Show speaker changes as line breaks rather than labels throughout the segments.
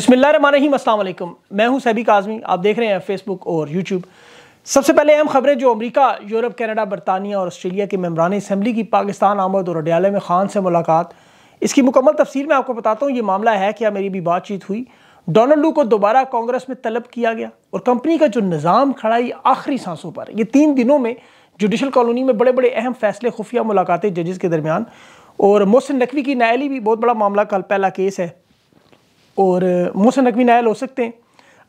بسم اللہ الرحمن الرحیم السلام علیکم میں ہوں سہبی کازمی آپ دیکھ رہے ہیں فیس بک اور یوٹیوب سب سے پہلے اہم خبریں جو امریکہ یورپ کینیڈا برطانیہ اور آسٹریلیا کے ممبران اسمبلی کی پاکستان آمد اور اڈیالے میں خان سے ملاقات اس کی مکمل تفصیل میں آپ کو بتاتا ہوں یہ معاملہ ہے کیا میری بھی بات چیت ہوئی ڈونلڈو کو دوبارہ کانگریس میں طلب کیا گیا اور کمپنی کا جو نظام کھڑا ہی آخری سانسوں پر یہ تین دنوں میں جوڈیشل کالونی میں بڑے بڑے اہم فیصلے خفیہ ملاقاتیں ججز کے درمیان اور محسن نقوی کی نائلی بھی بہت بڑا معاملہ کل پہلا کیس ہے اور محسن نقوی نائل ہو سکتے ہیں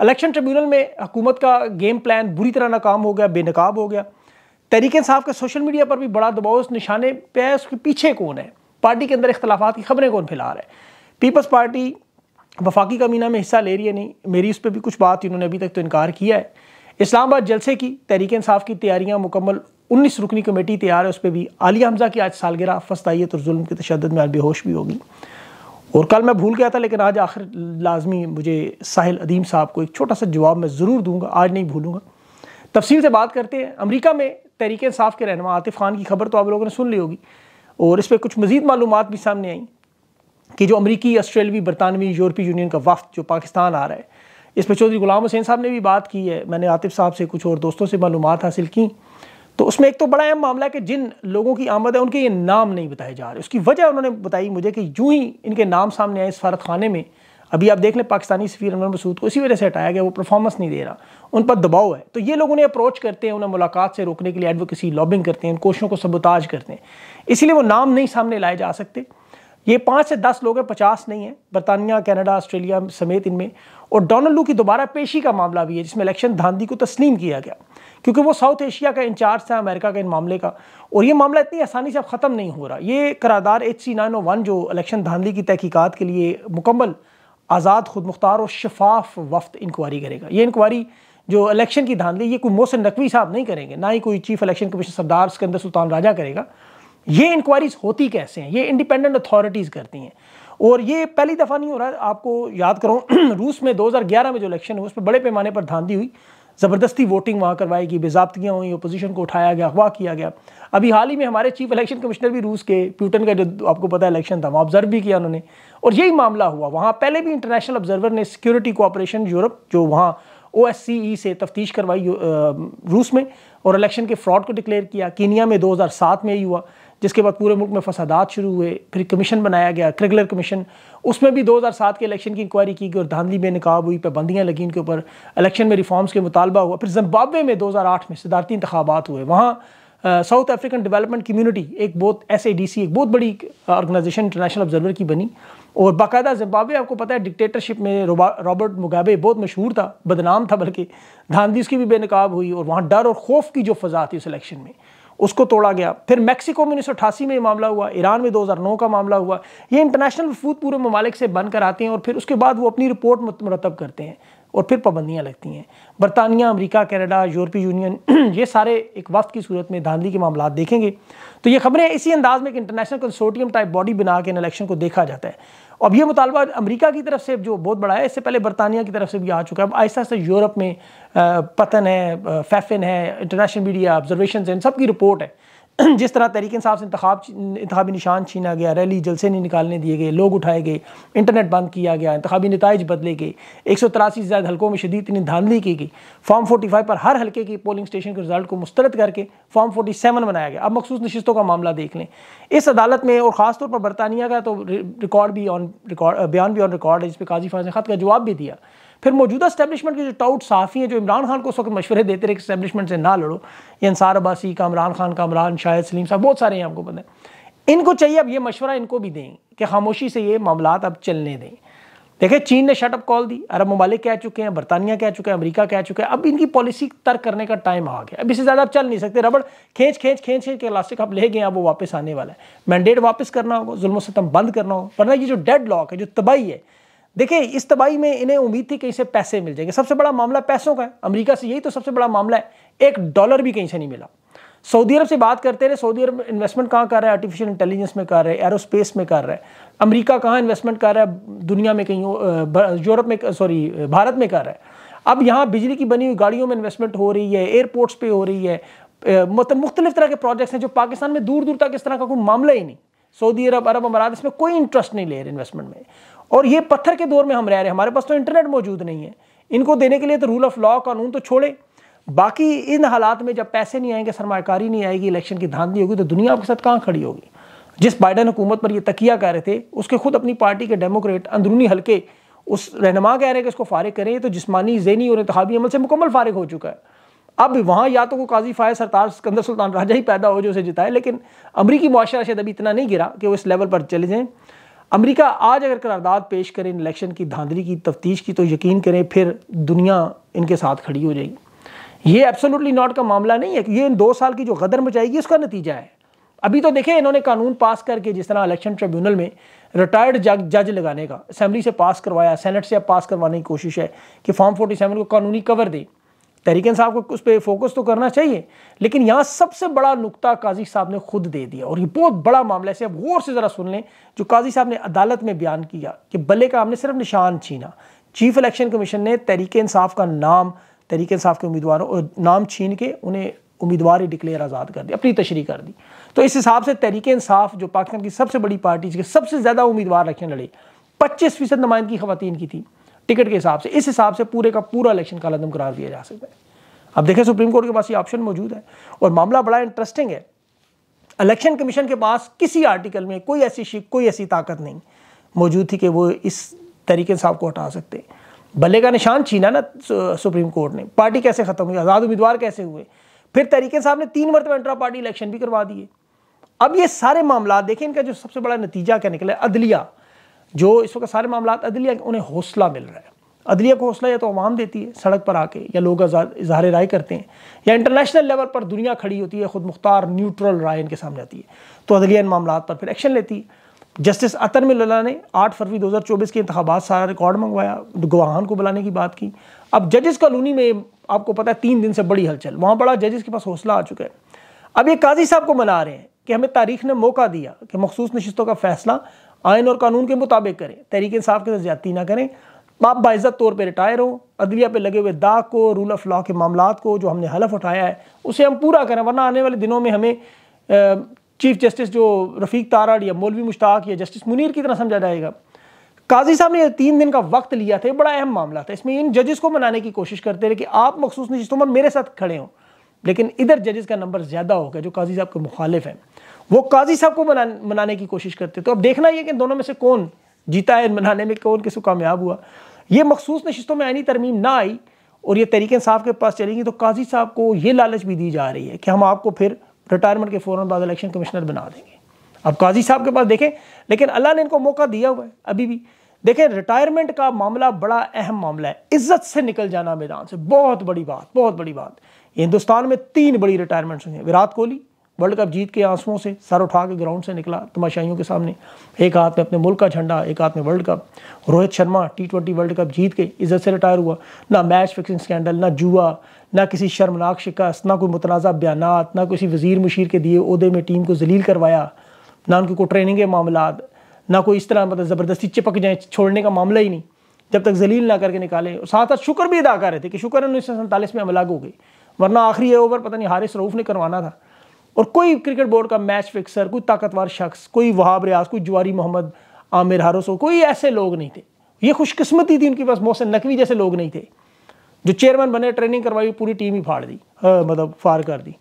الیکشن ٹریبیونل میں حکومت کا گیم پلان بری طرح ناکام ہو گیا بے نقاب ہو گیا تحریک انصاف کا سوشل میڈیا پر بھی بڑا دباؤ اس نشانے پہ ہے اس کے پیچھے کون ہے پارٹی کے اندر اختلافات کی خبریں کون پھیلا رہا ہے پیپلز پارٹی وفاقی کمینہ میں حصہ لے رہی ہے نہیں میری اس پہ بھی کچھ بات انہوں نے ابھی تک تو انکار کیا ہے اسلام آباد جلسے کی تحریک انصاف کی تیاریاں مکمل انیس رکنی کمیٹی تیار ہے اس پہ بھی عالیہ حمزہ کی آج سالگرہ فسطائیت اور ظلم کی تشدد میں آج ہوش بھی ہوگی اور کل میں بھول گیا تھا لیکن آج آخر لازمی مجھے ساحل عدیم صاحب کو ایک چھوٹا سا جواب میں ضرور دوں گا آج نہیں بھولوں گا تفصیل سے بات کرتے ہیں امریکہ میں تحریک انصاف کے رہنما عاطف خان کی خبر تو آپ لوگوں نے سن لی ہوگی اور اس پہ کچھ مزید معلومات بھی سامنے آئیں کہ جو امریکی آسٹریلوی برطانوی یورپی یونین کا وفد جو پاکستان آ رہا ہے اس پہ چودھری غلام حسین صاحب نے بھی بات کی ہے میں نے عاطف صاحب سے کچھ اور دوستوں سے معلومات حاصل کیں تو اس میں ایک تو بڑا اہم معاملہ ہے کہ جن لوگوں کی آمد ہے ان کے یہ نام نہیں بتائے جا رہے اس کی وجہ انہوں نے بتائی مجھے کہ یوں ہی ان کے نام سامنے آئے سفارت خانے میں ابھی آپ دیکھ لیں پاکستانی سفیر انور مسعود کو اسی وجہ سے ہٹایا گیا وہ پرفارمنس نہیں دے رہا ان پر دباؤ ہے تو یہ لوگ انہیں اپروچ کرتے ہیں انہیں ملاقات سے روکنے کے لیے ایڈوکیسی لابنگ کرتے ہیں ان کوششوں کو سبوتاج کرتے ہیں اسی لیے وہ نام نہیں سامنے لائے جا سکتے یہ پانچ سے دس لوگ ہیں پچاس نہیں ہیں برطانیہ کینیڈا آسٹریلیا سمیت ان میں اور ڈونلڈ لو کی دوبارہ پیشی کا معاملہ بھی ہے جس میں الیکشن دھاندی کو تسلیم کیا گیا کیونکہ وہ ساؤتھ ایشیا کا انچارج تھا امریکہ کا ان معاملے کا اور یہ معاملہ اتنی آسانی سے اب ختم نہیں ہو رہا یہ کرادار H C nine O one جو الیکشن دھاندلی کی تحقیقات کے لیے مکمل آزاد خود مختار اور شفاف وفد انکوائری کرے گا یہ انکوائری جو الیکشن کی دھاندلی یہ کوئی موسن نقوی صاحب نہیں کریں گے نہ ہی کوئی چیف الیکشن کمیشن سردار سکندر سلطان راجہ کرے گا یہ انکوائریز ہوتی کیسے ہیں یہ انڈیپینڈنٹ اتھارٹیز کرتی ہیں اور یہ پہلی دفعہ نہیں ہو رہا آپ کو یاد کروں روس میں دو ہزار گیارہ میں جو الیکشن ہوا اس میں بڑے پیمانے پر دھاندی ہوئی زبردستی ووٹنگ وہاں کروائی گئی بےضابطیاں ہوئیں اپوزیشن کو اٹھایا گیا ہوا کیا گیا ابھی حال ہی میں ہمارے چیف الیکشن کمشنر بھی روس کے پیوٹن کا جو آپ کو پتا الیکشن تھا وہاں آبزرو بھی کیا انہوں نے اور یہی معاملہ ہوا وہاں پہلے بھی انٹرنیشنل آبزرور نے سیکیورٹی کوآپریشن یورپ جو وہاں او ایس سی ای سے تفتیش کروائی روس میں اور الیکشن کے فراڈ کو ڈکلیئر کیا کینیا میں دو ہزار سات میں ہی ہوا جس کے بعد پورے ملک میں فسادات شروع ہوئے پھر کمیشن بنایا گیا کرگلر کمیشن اس میں بھی دو ہزار سات کے الیکشن کی انکوائری کی گئی اور دھاندلی بے نقاب ہوئی پابندیاں لگیں ان کے اوپر الیکشن میں ریفارمز کے مطالبہ ہوا پھر زمبابوے میں دو ہزار آٹھ میں صدارتی انتخابات ہوئے وہاں ساؤتھ افریقن ڈیولپمنٹ کمیونٹی ایک بہت ایس اے ڈی سی ایک بہت بڑی آرگنائزیشن انٹرنیشنل آبزرور کی بنی اور باقاعدہ زمبابوے آپ کو پتا ہے ڈکٹیٹرشپ میں رابرٹ مغابے بہت مشہور تھا بدنام تھا بلکہ دھاندھی اس کی بھی بے نقاب ہوئی اور وہاں ڈر اور خوف کی جو فضا تھی اس الیکشن میں اس کو توڑا گیا پھر میکسیکو میں انیس سو اٹھاسی میں یہ معاملہ ہوا ایران میں دو ہزار نو کا معاملہ ہوا یہ انٹرنیشنل وفود پورے ممالک سے بن کر آتے ہیں اور پھر اس کے بعد وہ اپنی رپورٹ مرتب کرتے ہیں اور پھر پابندیاں لگتی ہیں برطانیہ امریکہ کینیڈا یورپی یونین یہ سارے ایک وقت کی صورت میں دھاندلی کے معاملات دیکھیں گے تو یہ خبریں اسی انداز میں ایک انٹرنیشنل کنسورٹیم ٹائپ باڈی بنا کے ان الیکشن کو دیکھا جاتا ہے اب یہ مطالبہ امریکہ کی طرف سے جو بہت بڑا ہے اس سے پہلے برطانیہ کی طرف سے بھی آ چکا ہے اب آہستہ آہستہ یورپ میں پتن ہے فیفن ہے انٹرنیشنل میڈیا آبزرویشنز ہیں ان سب کی رپورٹ ہے جس طرح تحریک انصاف سے انتخاب انتخابی نشان چھینا گیا ریلی جلسے نہیں نکالنے دیے گئے لوگ اٹھائے گئے انٹرنیٹ بند کیا گیا انتخابی نتائج بدلے گئے ایک سو تراسی زیادہ حلقوں میں شدید انہیں دھاندلی کی گئی فارم فورٹی فائیو پر ہر حلقے کی پولنگ اسٹیشن کے رزلٹ کو مسترد کر کے فارم فورٹی سیون بنایا گیا اب مخصوص نشستوں کا معاملہ دیکھ لیں اس عدالت میں اور خاص طور پر برطانیہ کا تو ریکارڈ بھی آن ریکارڈ بیان بھی آن ریکارڈ ہے جس پہ قاضی فاض نے خط کا جواب بھی دیا پھر موجودہ اسٹیبلشمنٹ کے جو ٹاؤٹ صحافی ہیں جو عمران خان کو اس وقت مشورے دیتے رہے کہ اسٹیبلشمنٹ سے نہ لڑو یہ انصار عباسی کا عمران خان کا عمران شاہد سلیم صاحب بہت سارے ہیں آپ کو پتہ ہے ان کو چاہیے اب یہ مشورہ ان کو بھی دیں کہ خاموشی سے یہ معاملات اب چلنے دیں دیکھیں چین نے شٹ اپ کال دی عرب ممالک کہہ چکے ہیں برطانیہ کہہ چکے ہیں امریکہ کہہ چکے ہیں اب ان کی پالیسی ترک کرنے کا ٹائم آ گیا اب اس سے زیادہ اب چل نہیں سکتے ربڑ کھینچ کھینچ کھینچ کھینچ کے لاسٹک آپ لے گئے اب وہ واپس آنے والا ہے مینڈیٹ واپس کرنا ہوگا ظلم و ستم بند کرنا ہوگا ورنہ یہ جو ڈیڈ لاک ہے جو تباہی ہے دیکھیں اس تباہی میں انہیں امید تھی کہ اسے پیسے مل جائیں گے سب سے بڑا معاملہ پیسوں کا ہے امریکہ سے یہی تو سب سے بڑا معاملہ ہے ایک ڈالر بھی کہیں سے نہیں ملا سعودی عرب سے بات کرتے رہے سعودی عرب انویسٹمنٹ کہاں کر رہا ہے آرٹیفیشیل انٹیلیجنس میں کر رہا ہے ایرو اسپیس میں کر رہا ہے امریکہ کہاں انویسٹمنٹ کر رہا ہے دنیا میں کہیں یورپ میں سوری بھارت میں کر رہا ہے اب یہاں بجلی کی بنی ہوئی گاڑیوں میں انویسٹمنٹ ہو رہی ہے ایئرپورٹس پہ ہو رہی ہے مطلب مختلف طرح کے پروجیکٹس ہیں جو پاکستان میں دور دور تک اس طرح کا کوئی معاملہ ہی نہیں سعودی عرب عرب امارات اس میں کوئی انٹرسٹ نہیں لے رہے انویسٹمنٹ میں اور یہ پتھر کے دور میں ہم رہ رہے ہیں ہمارے پاس تو انٹرنیٹ موجود نہیں ہے ان کو دینے کے لیے تو رول آف لا قانون تو چھوڑے باقی ان حالات میں جب پیسے نہیں آئیں گے سرمایہ کاری نہیں آئے گی الیکشن کی دھاندلی ہوگی تو دنیا آپ کے ساتھ کہاں کھڑی ہوگی جس بائیڈن حکومت پر یہ تکیہ کہہ رہے تھے اس کے خود اپنی پارٹی کے ڈیموکریٹ اندرونی حلقے اس رہنما کہہ رہے ہیں کہ اس کو فارغ کریں تو جسمانی ذہنی اور انتخابی عمل سے مکمل فارغ ہو چکا ہے اب وہاں یا تو کوئی قاضی فائز سرطار سکندر سلطان راجہ ہی پیدا ہو جو اسے جتائے لیکن امریکی معاشرہ شاید ابھی اتنا نہیں گرا کہ وہ اس لیول پر چلے جائیں امریکہ آج اگر قرارداد پیش کریں الیکشن کی دھاندلی کی تفتیش کی تو یقین کریں پھر دنیا ان کے ساتھ کھڑی ہو جائے گی یہ ایبسلوٹلی ناٹ کا معاملہ نہیں ہے یہ ان دو سال کی جو غدر مچائے گی اس کا نتیجہ ہے ابھی تو دیکھیں انہوں نے قانون پاس کر کے جس طرح الیکشن ٹریبیونل میں ریٹائرڈ جج لگانے کا اسمبلی سے پاس کروایا سینٹ سے اب پاس کروانے کی کوشش ہے کہ فارم فورٹی سیون کو قانونی کور دیں تحریک انصاف کو اس پہ فوکس تو کرنا چاہیے لیکن یہاں سب سے بڑا نقطہ قاضی صاحب نے خود دے دیا اور یہ بہت بڑا معاملہ ہے اب غور سے ذرا سن لیں جو قاضی صاحب نے عدالت میں بیان کیا کہ بلے کا ہم نے صرف نشان چھینا چیف الیکشن کمیشن نے تحریک انصاف کا نام تحریک انصاف کے امیدواروں اور نام چھین کے انہیں امیدوار ڈکلیئر آزاد کر دی اپنی تشریح کر دی تو اس حساب سے تحریک انصاف جو پاکستان کی سب سے بڑی پارٹی جس کے سب سے زیادہ امیدوار لیکشن لڑے پچیس فیصد نمائندگی خواتین کی تھی ٹکٹ کے حساب سے اس حساب سے پورے کا پورا الیکشن کا لدم قرار دیا جا سکتا ہے اب دیکھیں سپریم کورٹ کے پاس یہ آپشن موجود ہے اور معاملہ بڑا انٹرسٹنگ ہے الیکشن کمیشن کے پاس کسی آرٹیکل میں کوئی ایسی شک کوئی ایسی طاقت نہیں موجود تھی کہ وہ اس طریقے صاحب کو ہٹا سکتے بلے کا نشان چھینا نا سپریم کورٹ نے پارٹی کیسے ختم ہوئی آزاد امیدوار کیسے ہوئے پھر طریقے صاحب نے تین مرتبہ انٹرا پارٹی الیکشن بھی کروا دیے اب یہ سارے معاملات دیکھیں ان کا جو سب سے بڑا نتیجہ کیا نکلا عدلیہ جو اس وقت سارے معاملات عدلیہ انہیں حوصلہ مل رہا ہے عدلیہ کو حوصلہ یا تو عوام دیتی ہے سڑک پر آ کے یا لوگ اظہار رائے کرتے ہیں یا انٹرنیشنل لیول پر دنیا کھڑی ہوتی ہے خود مختار نیوٹرل رائے ان کے سامنے آتی ہے تو عدلیہ ان معاملات پر پھر ایکشن لیتی ہے جسٹس اطن ملان نے آٹھ فروری دو ہزار چوبیس کے انتخابات سارا ریکارڈ منگوایا گواہان کو بلانے کی بات کی اب ججز کالونی میں آپ کو پتا ہے تین دن سے بڑی ہلچل وہاں بڑا ججز کے پاس حوصلہ آ چکا ہے اب یہ قاضی صاحب کو منا رہے ہیں کہ ہمیں تاریخ نے موقع دیا کہ مخصوص نشستوں کا فیصلہ آئین اور قانون کے مطابق کریں تحریک انصاف کے ساتھ زیادتی نہ کریں آپ باعزت طور پہ ریٹائر ہو عدلیہ پہ لگے ہوئے داغ کو رول آف لاء کے معاملات کو جو ہم نے حلف اٹھایا ہے اسے ہم پورا کریں ورنہ آنے والے دنوں میں ہمیں چیف جسٹس جو رفیق تارڈ یا مولوی مشتاق یا جسٹس منیر کی طرح سمجھا جائے گا قاضی صاحب نے تین دن کا وقت لیا تھا یہ بڑا اہم معاملہ تھا اس میں ان ججز کو منانے کی کوشش کرتے رہے کہ آپ مخصوص نہیں تو میرے ساتھ کھڑے ہوں لیکن ادھر ججز کا نمبر زیادہ ہو گیا جو قاضی صاحب کے مخالف ہیں وہ قاضی صاحب کو منانے کی کوشش کرتے تو اب دیکھنا یہ کہ دونوں میں سے کون جیتا ہے منانے میں کون کس کو کامیاب ہوا یہ مخصوص نشستوں میں آئینی ترمیم نہ آئی اور یہ تحریک انصاف کے پاس چلیں گی تو قاضی صاحب کو یہ لالچ بھی دی جا رہی ہے کہ ہم آپ کو پھر ریٹائرمنٹ کے فوراً بعد الیکشن کمشنر بنا دیں گے اب قاضی صاحب کے پاس دیکھیں لیکن اللہ نے ان کو موقع دیا ہوا ہے ابھی بھی دیکھیں ریٹائرمنٹ کا معاملہ بڑا اہم معاملہ ہے عزت سے نکل جانا میدان سے بہت بڑی بات بہت بڑی بات ہندوستان میں تین بڑی ریٹائرمنٹس ہوئی ہیں وراٹ کوہلی ورلڈ کپ جیت کے آنسوؤں سے سر اٹھا کے گراؤنڈ سے نکلا تماشائیوں کے سامنے ایک ہاتھ میں اپنے ملک کا جھنڈا ایک ہاتھ میں World Cup Rohit Sharma T twenty World Cup جیت کے عزت سے ریٹائر ہوا نہ میچ فکسنگ سکینڈل نہ جوا نہ کسی شرمناک شکست نہ کوئی متنازع بیانات نہ کسی وزیر مشیر کے دیے عہدے میں ٹیم کو ذلیل کروایا نہ ان کو ٹریننگ کے معاملات نہ کوئی اس طرح مطلب زبردستی چپک جائیں چھوڑنے کا معاملہ ہی نہیں جب تک ذلیل نہ کر کے نکالیں اور ساتھ ساتھ شکر بھی ادا کر رہے تھے کہ شکر انیس سو سینتالیس میں ہم الگ ہو گئے ورنہ آخری اوور پتہ نہیں حارث روف نے کروانا تھا اور کوئی کرکٹ بورڈ کا میچ فکسر کوئی طاقتور شخص کوئی وہاب ریاض کوئی جواری محمد عامر ہاروسو ہو کوئی ایسے لوگ نہیں تھے یہ خوش قسمتی تھی ان کی پاس محسن نقوی جیسے لوگ نہیں تھے جو چیئرمین بنے ٹریننگ کروائی پوری ٹیم ہی پھاڑ دی مطلب فار کر دی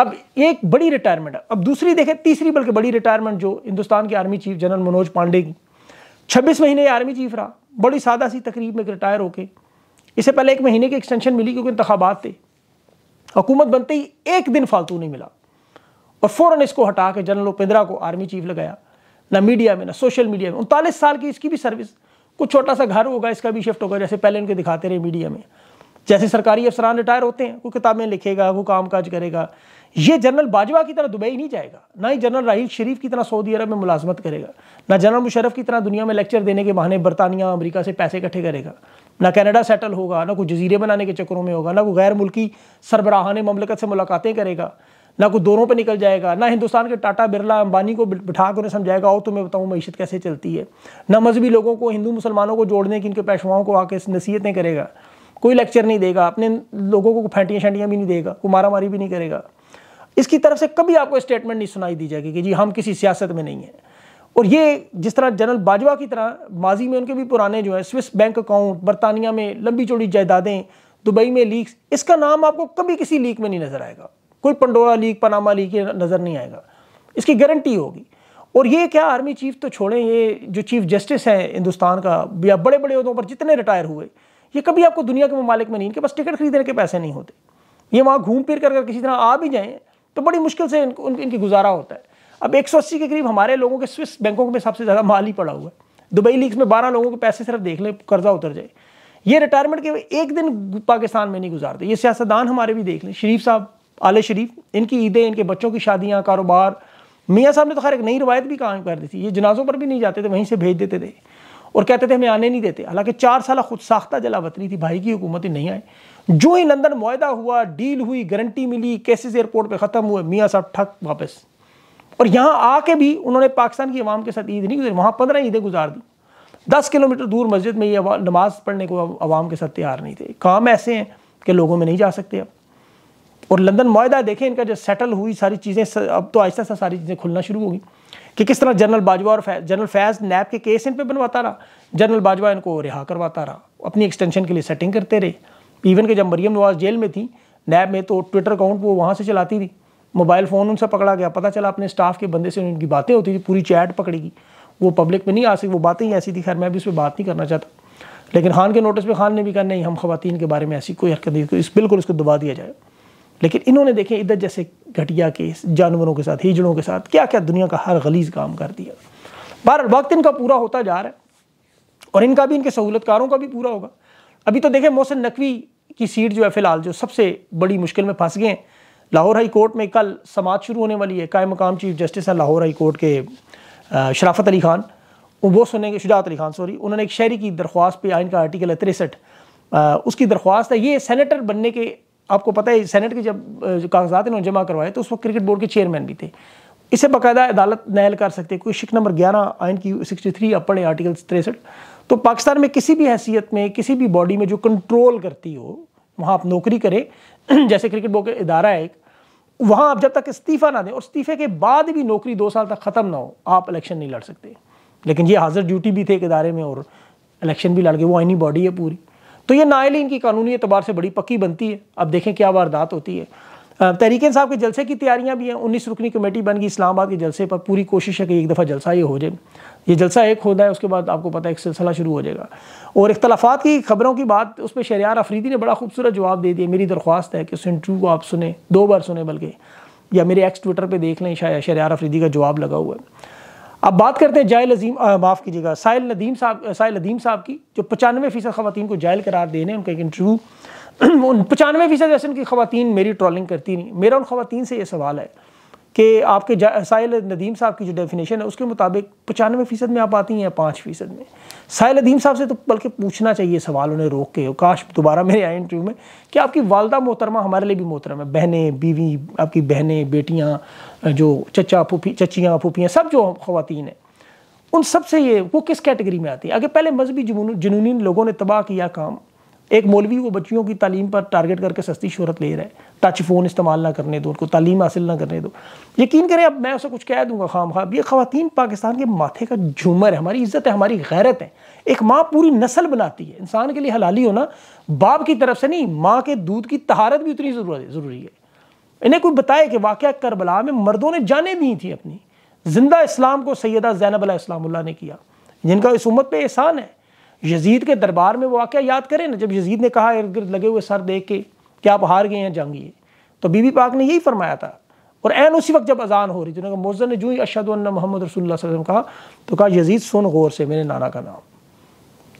اب ایک بڑی ریٹائرمنٹ ہے اب دوسری دیکھیں تیسری بلکہ بڑی ریٹائرمنٹ جو ہندوستان کے army chief general Manoj Pande کی چھبیس مہینے آرمی چیف رہا بڑی سادہ سی تقریب میں ریٹائر ہو کے اس سے پہلے ایک مہینے کی ایکسٹینشن ملی کیونکہ انتخابات تھے حکومت بنتے ہی ایک دن فالتو نہیں ملا اور فوراً اس کو ہٹا کے جنرل کو آرمی چیف لگایا نہ میڈیا میں نہ سوشل میڈیا میں انتالیس سال کی اس کی بھی سروس کچھ چھوٹا سا گھر ہوگا اس کا بھی شفٹ ہوگا جیسے پہلے ان کے دکھاتے رہے میڈیا میں جیسے سرکاری افسران ریٹائر ہوتے ہیں وہ کتابیں لکھے گا وہ کام کاج کرے گا یہ جنرل باجوا کی طرح دبئی نہیں جائے گا نہ ہی جنرل راہیل شریف کی طرح سعودی عرب میں ملازمت کرے گا نہ جنرل مشرف کی طرح دنیا میں لیکچر دینے کے بہانے برطانیہ امریکہ سے پیسے اکٹھے کرے گا نہ کینیڈا سیٹل ہوگا نہ کوئی جزیرے بنانے کے چکروں میں ہوگا نہ کوئی غیر ملکی سربراہان مملکت سے ملاقاتیں کرے گا نہ کوئی دوروں پہ نکل جائے گا نہ ہندوستان کے ٹاٹا برلا امبانی کو بٹھا انہیں سمجھائے گا اور تمہیں بتاؤں معیشت کیسے چلتی ہے نہ مذہبی لوگوں کو ہندو مسلمانوں کو جوڑنے کی ان کے پیشواؤں کو آ کے نصیحت نہیں کرے گا کوئی لیکچر نہیں دے گا اپنے لوگوں کو پھینٹیاں شینٹیاں بھی نہیں دے گا کوئی مارا ماری بھی نہیں کرے گا اس کی طرف سے کبھی آپ کو اسٹیٹمنٹ نہیں سنائی دی جائے گی کہ جی ہم کسی سیاست میں نہیں ہیں اور یہ جس طرح جنرل باجوہ کی طرح ماضی میں ان کے بھی پرانے جو ہیں سوئس بینک اکاؤنٹ برطانیہ میں لمبی چوڑی جائیدادیں دبئی میں لیکس اس کا نام آپ کو کبھی کسی لیک میں نہیں نظر آئے گا کوئی پنڈورا لیگ پناما لیگ یہ نظر نہیں آئے گا اس کی گارنٹی ہوگی اور یہ کیا آرمی چیف تو چھوڑیں یہ جو چیف جسٹس ہیں ہندوستان کا یا بڑے بڑے عہدوں پر جتنے ریٹائر ہوئے یہ کبھی آپ کو دنیا کے ممالک میں نہیں ان کے پاس ٹکٹ خریدنے کے پیسے نہیں ہوتے یہ وہاں گھوم پھر کر کر کسی طرح آ بھی جائیں تو بڑی مشکل سے ان کو ان کی گزارا ہوتا ہے اب ایک سو اسی کے قریب ہمارے لوگوں کے سوئس بینکوں میں سب سے زیادہ مال ہی پڑا ہوا ہے دبئی لیگس میں بارہ لوگوں کے پیسے صرف دیکھ لیں قرضہ اتر جائے یہ ریٹائرمنٹ کے ایک دن پاکستان میں نہیں گزارتے یہ سیاستدان ہمارے بھی دیکھ لیں شریف صاحب آل شریف ان کی عیدیں ان کے بچوں کی شادیاں کاروبار میاں صاحب نے تو خیر ایک نئی روایت بھی کام کر دی تھی یہ جنازوں پر بھی نہیں جاتے تھے وہیں سے بھیج دیتے تھے اور کہتے تھے ہمیں آنے نہیں دیتے حالانکہ چار سالہ خود ساختہ جلا وطنی تھی بھائی کی حکومت ہی نہیں آئے جو ہی لندن معاہدہ ہوا ڈیل ہوئی گارنٹی ملی کیسز ایئرپورٹ پہ ختم ہوئے میاں صاحب ٹھک واپس اور یہاں آ کے بھی انہوں نے پاکستان کی عوام کے ساتھ عید نہیں گزاری وہاں پندرہ عیدیں گزار دی دس کلو دور مسجد میں یہ نماز پڑھنے کو عوام کے ساتھ تیار نہیں تھے کام ایسے ہیں کہ لوگوں میں نہیں جا سکتے اب اور لندن معاہدہ دیکھیں ان کا جو سیٹل ہوئی ساری چیزیں اب تو آہستہ ساری چیزیں کھلنا شروع ہو کہ کس طرح جنرل باجوہ اور جنرل فیض نیب کے کیس ان پہ بنواتا رہا جنرل باجوہ ان کو رہا کرواتا رہا اپنی ایکسٹینشن کے لیے سیٹنگ کرتے رہے ایون کہ جب مریم نواز جیل میں تھی نیب میں تو ٹویٹر اکاؤنٹ وہ وہاں سے چلاتی تھی موبائل فون ان سے پکڑا گیا پتہ چلا اپنے اسٹاف کے بندے سے ان کی باتیں ہوتی تھی پوری چیٹ پکڑی گی وہ پبلک میں نہیں آ سکی وہ باتیں ہی ایسی تھی خیر میں بھی اس پہ بات نہیں کرنا چاہتا لیکن خان کے نوٹس پہ خان نے بھی کہا نہیں ہم خواتین کے بارے میں ایسی کوئی حرکت نہیں تو اس بالکل اس کو دبا دیا جائے لیکن انہوں نے دیکھیں ادھر جیسے گھٹیا کے جانوروں کے ساتھ ہیجڑوں کے ساتھ کیا کیا دنیا کا ہر غلیظ کام کر دیا بار وقت ان کا پورا ہوتا جا رہا ہے اور ان کا بھی ان کے سہولت کاروں کا بھی پورا ہوگا ابھی تو دیکھیں محسن نقوی کی سیٹ جو ہے فی الحال جو سب سے بڑی مشکل میں پھنس گئے ہیں لاہور ہائی کورٹ میں کل سماعت شروع ہونے والی ہے قائم مقام چیف جسٹس ہے لاہور ہائی کورٹ کے شرافت علی خان وہ سنیں گے شجاعت علی خان سوری انہوں نے ایک شہری کی درخواست پہ آئین کا آرٹیکل ہے تریسٹھ اس کی درخواست ہے یہ سینیٹر بننے کے آپ کو پتہ ہے سینٹ کے جب کاغذات نے جمع کروائے تو اس وقت کرکٹ بورڈ کے چیئرمین بھی تھے اسے باقاعدہ عدالت نیل کر سکتے کوئی شک نمبر گیارہ آئین کی سکسٹی تھری اپنے آرٹیکل تریسٹھ تو پاکستان میں کسی بھی حیثیت میں کسی بھی باڈی میں جو کنٹرول کرتی ہو وہاں آپ نوکری کریں جیسے کرکٹ بورڈ کا ادارہ ہے ایک وہاں آپ جب تک استعفیٰ نہ دیں اور استعفے کے بعد بھی نوکری دو سال تک ختم نہ ہو آپ الیکشن نہیں لڑ سکتے لیکن یہ حاضر ڈیوٹی بھی تھے ایک ادارے میں اور الیکشن بھی لڑ گئے وہ آئینی باڈی ہے پوری تو یہ نائلین کی قانونی اعتبار سے بڑی پکی بنتی ہے اب دیکھیں کیا واردات ہوتی ہے تحریک صاحب کے جلسے کی تیاریاں بھی ہیں انیس رکنی کمیٹی بن گئی اسلام آباد کے جلسے پر پوری کوشش ہے کہ ایک دفعہ جلسہ یہ ہو جائے یہ جلسہ ایک ہو ہے اس کے بعد آپ کو پتا ہے ایک سلسلہ شروع ہو جائے گا اور اختلافات کی خبروں کی بات اس پہ شریار افریدی نے بڑا خوبصورت جواب دے دیا میری درخواست ہے کہ اس انٹرویو کو آپ سنیں دو بار سنیں بلکہ یا میرے ایکس ٹویٹر پہ دیکھ لیں شاید شریار افریدی کا جواب لگا ہوا ہے اب بات کرتے ہیں جائل عظیم معاف کیجیے گا سائل ندیم صاحب سائل ندیم صاحب کی جو پچانوے فیصد خواتین کو جائل قرار دینے ان کا ایک انٹرویو ان پچانوے فیصد ایسے ان کی خواتین میری ٹرولنگ کرتی نہیں میرا ان خواتین سے یہ سوال ہے کہ آپ کے سائل ندیم صاحب کی جو ڈیفینیشن ہے اس کے مطابق پچانوے فیصد میں آپ آتی ہیں پانچ فیصد میں سائل ندیم صاحب سے تو بلکہ پوچھنا چاہیے سوال انہیں روک کے کاش دوبارہ میرے آئے انٹرویو میں کہ آپ کی والدہ محترمہ ہمارے لیے بھی محترم ہے بہنیں بیوی آپ کی بہنیں بیٹیاں جو چچا پھوپھی چچیاں پھوپھیاں سب جو خواتین ہیں ان سب سے یہ وہ کس کیٹیگری میں آتی ہیں اگر پہلے مذہبی جنونین لوگوں نے تباہ کیا کام ایک مولوی وہ بچیوں کی تعلیم پر ٹارگٹ کر کے سستی شہرت لے رہا ہے ٹچ فون استعمال نہ کرنے دو ان کو تعلیم حاصل نہ کرنے دو یقین کریں اب میں اسے کچھ کہہ دوں گا خام خواب یہ خواتین پاکستان کے ماتھے کا جھومر ہے ہماری عزت ہے ہماری غیرت ہے ایک ماں پوری نسل بناتی ہے انسان کے لیے حلالی ہونا باپ کی طرف سے نہیں ماں کے دودھ کی تہارت بھی اتنی ضروری ضروری ہے انہیں کوئی بتائے کہ واقعہ کربلا میں مردوں نے جانے دی تھیں اپنی زندہ اسلام کو سیدہ زینب علیہ السلام اللہ نے کیا جن کا اس امت پہ احسان ہے یزید کے دربار میں واقعہ یاد کریں نا جب یزید نے کہا ارد گرد لگے ہوئے سر دیکھ کے کہ آپ ہار گئے ہیں جنگی تو بی بی پاک نے یہی فرمایا تھا اور این اسی وقت جب اذان ہو رہی تھی موزن نے جو ہی اشد اللہ محمد رسول اللہ صلی اللہ علیہ وسلم کہا تو کہا یزید سن غور سے میرے نانا کا نام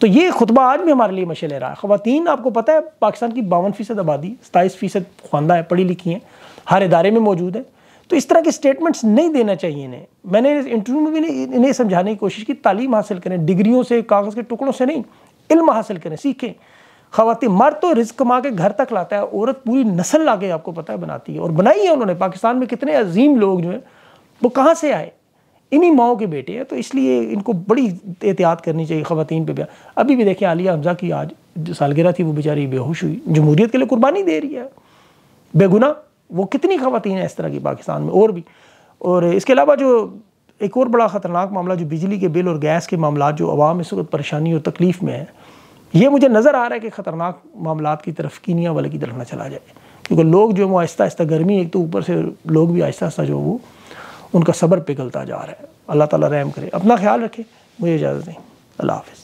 تو یہ خطبہ آج بھی ہمارے لیے لے رہا ہے خواتین آپ کو پتہ ہے پاکستان کی باون فیصد آبادی ستائیس فیصد خواندہ ہیں پڑھی لکھی ہیں ہر ادارے میں موجود ہے تو اس طرح کے اسٹیٹمنٹس نہیں دینا چاہیے انہیں میں نے انٹرویو میں بھی انہیں سمجھانے کی کوشش کی تعلیم حاصل کریں ڈگریوں سے کاغذ کے ٹکڑوں سے نہیں علم حاصل کریں سیکھیں خواتین مر تو رزق کما کے گھر تک لاتا ہے عورت پوری نسل لا کے آپ کو پتہ ہے بناتی ہے اور بنائی ہے انہوں نے پاکستان میں کتنے عظیم لوگ جو ہیں وہ کہاں سے آئے انہی ماؤں کے بیٹے ہیں تو اس لیے ان کو بڑی احتیاط کرنی چاہیے خواتین پہ ابھی بھی دیکھیں عالیہ حمزہ کی آج جو سالگرہ تھی وہ بیچاری بے ہوش ہوئی جمہوریت کے لیے قربانی دے رہی ہے بے گناہ وہ کتنی خواتین ہیں اس طرح کی پاکستان میں اور بھی اور اس کے علاوہ جو ایک اور بڑا خطرناک معاملہ جو بجلی کے بل اور گیس کے معاملات جو عوام اس وقت پریشانی اور تکلیف میں ہیں یہ مجھے نظر آ رہا ہے کہ خطرناک معاملات کی طرف کینیا والے کی طرف نہ چلا جائے کیونکہ لوگ جو آہستہ آہستہ گرمی ایک تو اوپر سے لوگ بھی آہستہ آہستہ جو وہ ان کا صبر پگھلتا جا رہا ہے اللہ تعالیٰ رحم کرے اپنا خیال رکھے مجھے اجازت دیں اللہ حافظ